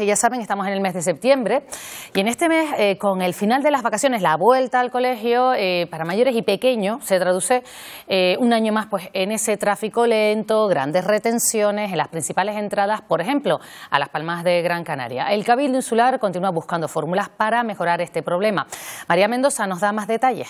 Ya saben, estamos en el mes de septiembre y en este mes, eh, con el final de las vacaciones, la vuelta al colegio eh, para mayores y pequeños, se traduce eh, un año más pues, en ese tráfico lento, grandes retenciones en las principales entradas, por ejemplo, a las Palmas de Gran Canaria. El Cabildo Insular continúa buscando fórmulas para mejorar este problema. María Mendoza nos da más detalles.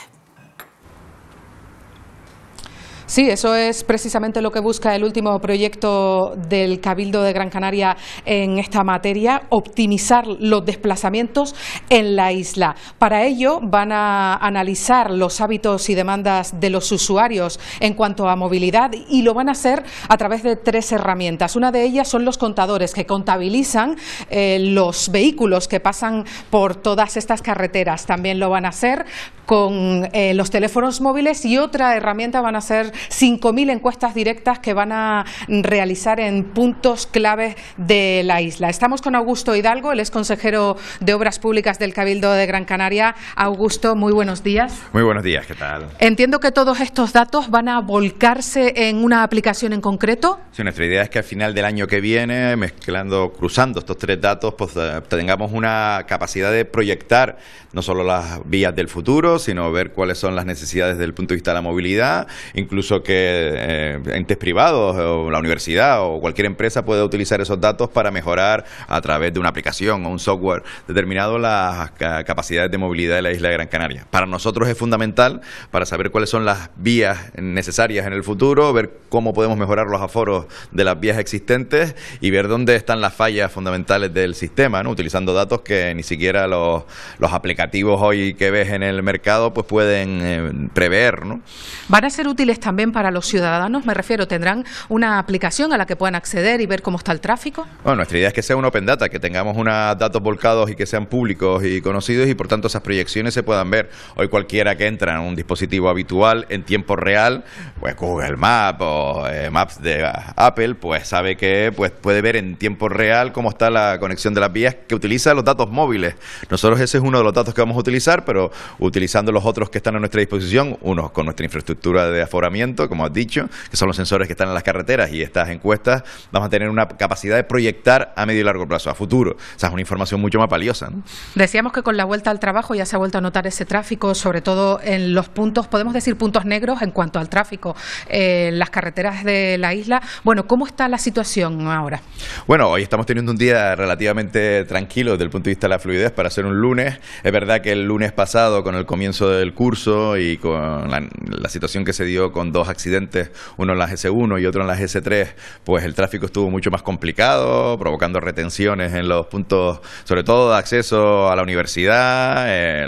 Sí, eso es precisamente lo que busca el último proyecto del Cabildo de Gran Canaria en esta materia, optimizar los desplazamientos en la isla. Para ello van a analizar los hábitos y demandas de los usuarios en cuanto a movilidad y lo van a hacer a través de tres herramientas. Una de ellas son los contadores que contabilizan eh, los vehículos que pasan por todas estas carreteras. También lo van a hacer con eh, los teléfonos móviles y otra herramienta van a ser 5.000 encuestas directas que van a realizar en puntos claves de la isla. Estamos con Augusto Hidalgo, el ex consejero de Obras Públicas del Cabildo de Gran Canaria. Augusto, muy buenos días. Muy buenos días, ¿qué tal? Entiendo que todos estos datos van a volcarse en una aplicación en concreto. Sí, nuestra idea es que al final del año que viene, mezclando, cruzando estos tres datos, pues eh, tengamos una capacidad de proyectar no solo las vías del futuro, sino ver cuáles son las necesidades desde el punto de vista de la movilidad, incluso que eh, entes privados o la universidad o cualquier empresa puede utilizar esos datos para mejorar a través de una aplicación o un software determinado las capacidades de movilidad de la isla de Gran Canaria. Para nosotros es fundamental para saber cuáles son las vías necesarias en el futuro, ver cómo podemos mejorar los aforos de las vías existentes y ver dónde están las fallas fundamentales del sistema, ¿no? utilizando datos que ni siquiera los, los aplicativos hoy que ves en el mercado pues pueden eh, prever. ¿no? Van a ser útiles también para los ciudadanos? Me refiero, ¿tendrán una aplicación a la que puedan acceder y ver cómo está el tráfico? Bueno, nuestra idea es que sea un open data, que tengamos unos datos volcados y que sean públicos y conocidos y por tanto esas proyecciones se puedan ver. Hoy cualquiera que entra en un dispositivo habitual en tiempo real, pues Google Maps o eh, Maps de ah, Apple, pues sabe que pues, puede ver en tiempo real cómo está la conexión de las vías que utiliza los datos móviles. Nosotros ese es uno de los datos que vamos a utilizar, pero utilizando los otros que están a nuestra disposición, unos con nuestra infraestructura de aforamiento, como has dicho, que son los sensores que están en las carreteras y estas encuestas, vamos a tener una capacidad de proyectar a medio y largo plazo, a futuro. O sea, es una información mucho más valiosa. ¿no? Decíamos que con la vuelta al trabajo ya se ha vuelto a notar ese tráfico, sobre todo en los puntos, podemos decir puntos negros en cuanto al tráfico, eh, en las carreteras de la isla. Bueno, ¿cómo está la situación ahora? Bueno, hoy estamos teniendo un día relativamente tranquilo desde el punto de vista de la fluidez para ser un lunes. Es verdad que el lunes pasado, con el comienzo del curso y con la, la situación que se dio con dos accidentes, uno en la gs 1 y otro en la gs 3 pues el tráfico estuvo mucho más complicado, provocando retenciones en los puntos, sobre todo de acceso a la universidad, eh,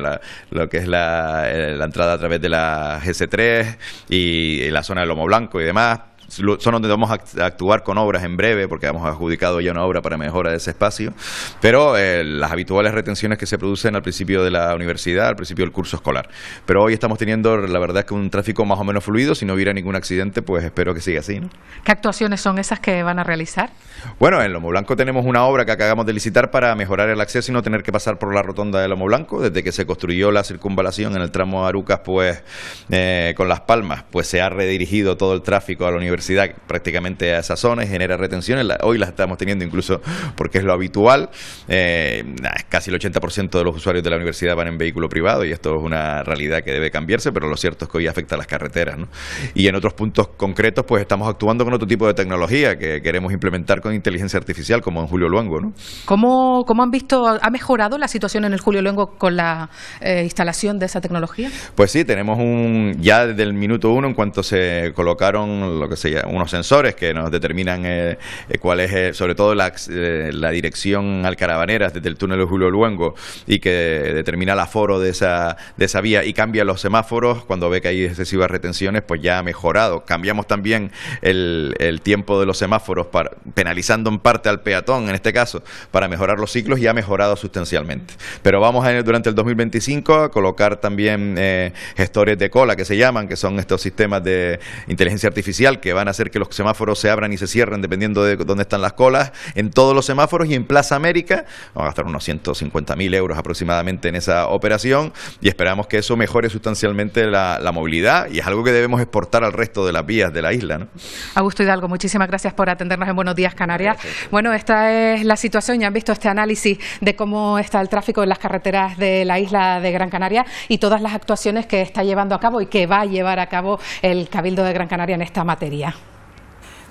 lo que es eh, la, entrada a través de la gs 3 y, la zona del Lomo Blanco y demás son donde vamos a actuar con obras en breve, porque hemos adjudicado ya una obra para mejora de ese espacio, pero eh, las habituales retenciones que se producen al principio de la universidad, al principio del curso escolar. Pero hoy estamos teniendo, la verdad, que un tráfico más o menos fluido, si no hubiera ningún accidente, pues espero que siga así. ¿no? ¿Qué actuaciones son esas que van a realizar? Bueno, en Lomo Blanco tenemos una obra que acabamos de licitar para mejorar el acceso y no tener que pasar por la rotonda de Lomo Blanco, desde que se construyó la circunvalación en el tramo Arucas, pues eh, con Las Palmas, pues se ha redirigido todo el tráfico a la universidad prácticamente a esa zona y genera retenciones. hoy las estamos teniendo incluso porque es lo habitual. Eh, casi el 80% de los usuarios de la universidad van en vehículo privado y esto es una realidad que debe cambiarse, pero lo cierto es que hoy afecta a las carreteras. Y en otros puntos concretos, pues estamos actuando con otro tipo de tecnología que queremos implementar con inteligencia artificial, como en Julio Luengo. ¿no? ¿Cómo, han visto, ha mejorado la situación en el Julio Luengo con la eh, instalación de esa tecnología? Pues sí, tenemos un, ya desde el minuto uno, en cuanto se colocaron lo que se unos sensores que nos determinan eh, eh, cuál es, eh, sobre todo la, dirección al Carabaneras desde el túnel de Julio Luengo y que determina el aforo de esa, de esa vía y cambia los semáforos cuando ve que hay excesivas retenciones, pues ya ha mejorado. Cambiamos también el, tiempo de los semáforos, para, penalizando en parte al peatón en este caso, para mejorar los ciclos y ha mejorado sustancialmente. Pero vamos a, ir durante el 2025 a colocar también gestores de cola que se llaman, que son estos sistemas de inteligencia artificial que van a hacer que los semáforos se abran y se cierren dependiendo de dónde están las colas, en todos los semáforos y en Plaza América. Vamos a gastar unos 150 mil euros aproximadamente en esa operación y esperamos que eso mejore sustancialmente la, movilidad y es algo que debemos exportar al resto de las vías de la isla. Augusto Hidalgo, muchísimas gracias por atendernos en Buenos Días Canarias. Bueno, esta es la situación, ya han visto este análisis de cómo está el tráfico en las carreteras de la isla de Gran Canaria y todas las actuaciones que está llevando a cabo y que va a llevar a cabo el Cabildo de Gran Canaria en esta materia. yeah.